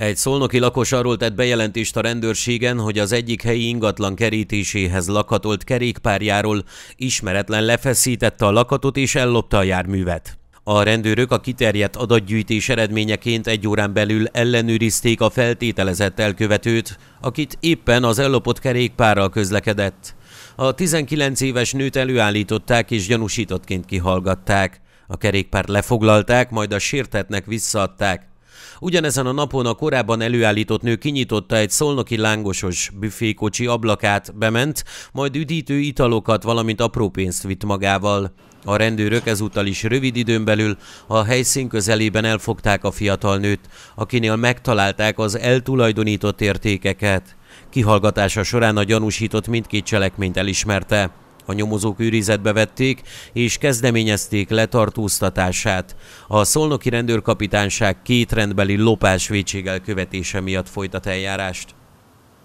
Egy szolnoki lakos arról tett bejelentést a rendőrségen, hogy az egyik helyi ingatlan kerítéséhez lakatolt kerékpárjáról ismeretlen lefeszítette a lakatot és ellopta a járművet. A rendőrök a kiterjedt adatgyűjtés eredményeként egy órán belül ellenőrizték a feltételezett elkövetőt, akit éppen az ellopott kerékpárral közlekedett. A 19 éves nőt előállították és gyanúsítottként kihallgatták. A kerékpárt lefoglalták, majd a sértetnek visszaadták. Ugyanezen a napon a korábban előállított nő kinyitotta egy szolnoki lángosos büfékocsi ablakát, bement, majd üdítő italokat, valamint apró pénzt vitt magával. A rendőrök ezúttal is rövid időn belül a helyszín közelében elfogták a fiatal nőt, akinél megtalálták az eltulajdonított értékeket. Kihallgatása során a gyanúsított mindkét cselekményt elismerte. A nyomozók őrizetbe vették és kezdeményezték letartóztatását. A szolnoki rendőrkapitányság két rendbeli lopás követése miatt folytat eljárást.